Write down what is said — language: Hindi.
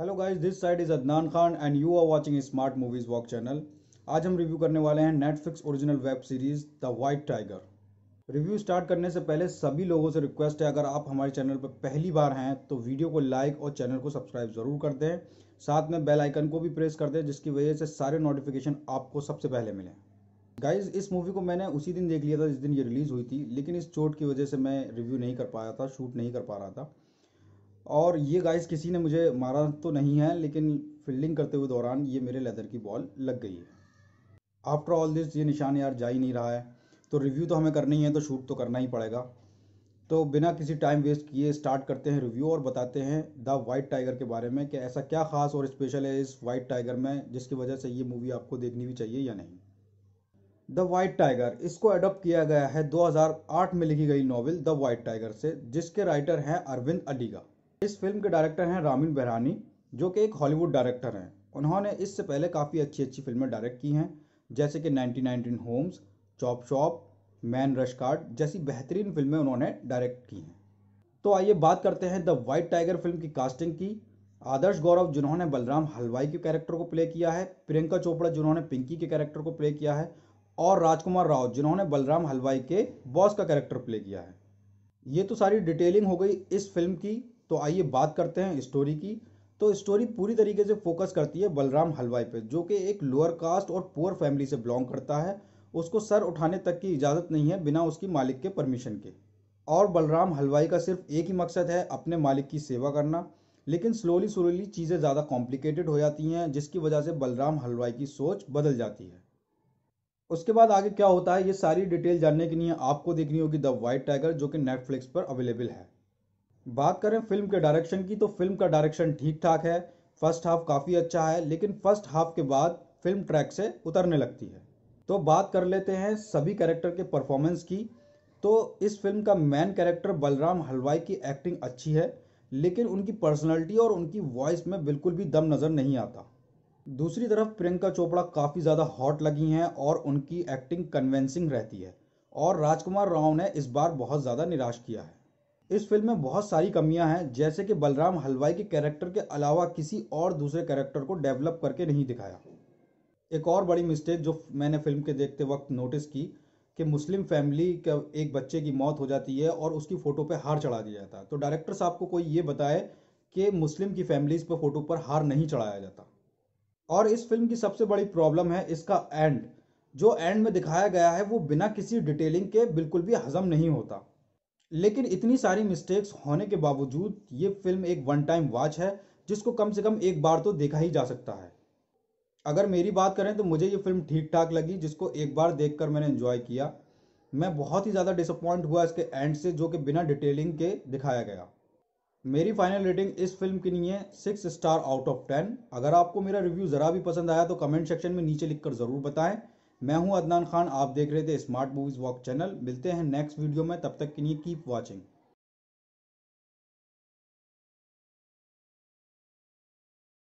hello guys this side is Adnan Khan and you are watching smart movies walk channel आज हम रिव्यू करने वाले हैं Netflix original web series the White Tiger review start करने से पहले सभी लोगों से रिक्वेस्ट है अगर आप हमारे चैनल पर पहली बार हैं तो वीडियो को लाइक और चैनल को सब्सक्राइब ज़रूर कर दें साथ में बेल आइकन को भी प्रेस कर दें जिसकी वजह से सारे नोटिफिकेशन आपको सबसे पहले मिलें गाइज इस मूवी को मैंने उसी दिन देख लिया था जिस दिन ये रिलीज़ हुई थी लेकिन इस चोट की वजह से मैं रिव्यू नहीं कर पाया था शूट नहीं कर पा रहा था और ये गाइस किसी ने मुझे मारा तो नहीं है लेकिन फील्डिंग करते हुए दौरान ये मेरे लेदर की बॉल लग गई है आफ्टर ऑल दिस ये निशान यार जा ही नहीं रहा है तो रिव्यू तो हमें करनी है तो शूट तो करना ही पड़ेगा तो बिना किसी टाइम वेस्ट किए स्टार्ट करते हैं रिव्यू और बताते हैं द वाइट टाइगर के बारे में कि ऐसा क्या खास और स्पेशल है इस वाइट टाइगर में जिसकी वजह से ये मूवी आपको देखनी भी चाहिए या नहीं द वाइट टाइगर इसको अडोप्ट किया गया है 2008 में लिखी गई नॉवल द वाइट टाइगर से जिसके राइटर हैं अरविंद अलीगा इस फिल्म के डायरेक्टर हैं रामिन बहरानी जो कि एक हॉलीवुड डायरेक्टर हैं उन्होंने इससे पहले काफ़ी अच्छी अच्छी फिल्में डायरेक्ट की हैं जैसे कि nineteen nineteen Homes Chop Shop Man Rush Card जैसी बेहतरीन फिल्में उन्होंने डायरेक्ट की हैं तो आइए बात करते हैं द वाइट टाइगर फिल्म की कास्टिंग की आदर्श गौरव जिन्होंने बलराम हलवाई के कैरेक्टर को प्ले किया है प्रियंका चोपड़ा जिन्होंने पिंकी के कैरेक्टर को प्ले किया है और राजकुमार राव जिन्होंने बलराम हलवाई के बॉस का कैरेक्टर प्ले किया है ये तो सारी डिटेलिंग हो गई इस फिल्म की तो आइए बात करते हैं स्टोरी की तो स्टोरी पूरी तरीके से फोकस करती है बलराम हलवाई पे जो कि एक लोअर कास्ट और पुअर फैमिली से बिलोंग करता है उसको सर उठाने तक की इजाज़त नहीं है बिना उसकी मालिक के परमिशन के और बलराम हलवाई का सिर्फ एक ही मकसद है अपने मालिक की सेवा करना लेकिन स्लोली स्लोली चीज़ें ज़्यादा कॉम्प्लिकेटेड हो जाती हैं जिसकी वजह से बलराम हलवाई की सोच बदल जाती है उसके बाद आगे क्या होता है ये सारी डिटेल जानने के लिए आपको देखनी होगी द वाइट टाइगर जो कि नेटफ्लिक्स पर अवेलेबल है बात करें फिल्म के डायरेक्शन की तो फिल्म का डायरेक्शन ठीक ठाक है फर्स्ट हाफ काफ़ी अच्छा है लेकिन फर्स्ट हाफ के बाद फिल्म ट्रैक से उतरने लगती है तो बात कर लेते हैं सभी कैरेक्टर के परफॉर्मेंस की तो इस फिल्म का मेन कैरेक्टर बलराम हलवाई की एक्टिंग अच्छी है लेकिन उनकी पर्सनैलिटी और उनकी वॉइस में बिल्कुल भी दम नज़र नहीं आता दूसरी तरफ प्रियंका चोपड़ा काफ़ी ज़्यादा हॉट लगी हैं और उनकी एक्टिंग कन्वेंसिंग रहती है और राजकुमार राव ने इस बार बहुत ज़्यादा निराश किया है इस फिल्म में बहुत सारी कमियां हैं जैसे कि बलराम हलवाई के कैरेक्टर के अलावा किसी और दूसरे कैरेक्टर को डेवलप करके नहीं दिखाया एक और बड़ी मिस्टेक जो मैंने फिल्म के देखते वक्त नोटिस की कि मुस्लिम फैमिली का एक बच्चे की मौत हो जाती है और उसकी फ़ोटो पर हार चढ़ा दिया जाता है तो डायरेक्टर साहब को कोई ये बताए कि मुस्लिम की फैमिलीज़ पर फ़ोटो पर हार नहीं चढ़ाया जाता और इस फिल्म की सबसे बड़ी प्रॉब्लम है इसका एंड जो एंड में दिखाया गया है वो बिना किसी डिटेलिंग के बिल्कुल भी हजम नहीं होता लेकिन इतनी सारी मिस्टेक्स होने के बावजूद ये फिल्म एक वन टाइम वॉच है जिसको कम से कम एक बार तो देखा ही जा सकता है अगर मेरी बात करें तो मुझे ये फिल्म ठीक ठाक लगी जिसको एक बार देख कर मैंने इन्जॉय किया मैं बहुत ही ज़्यादा डिसअपॉइंट हुआ इसके एंड से जो कि बिना डिटेलिंग के दिखाया गया मेरी फाइनल रेटिंग इस फिल्म की नहीं है six star out of ten अगर आपको मेरा रिव्यू ज़रा भी पसंद आया तो कमेंट सेक्शन में नीचे लिखकर ज़रूर बताएं मैं हूं अदनान खान आप देख रहे थे स्मार्ट मूवीज वॉक चैनल मिलते हैं नेक्स्ट वीडियो में तब तक के लिए कीप वॉचिंग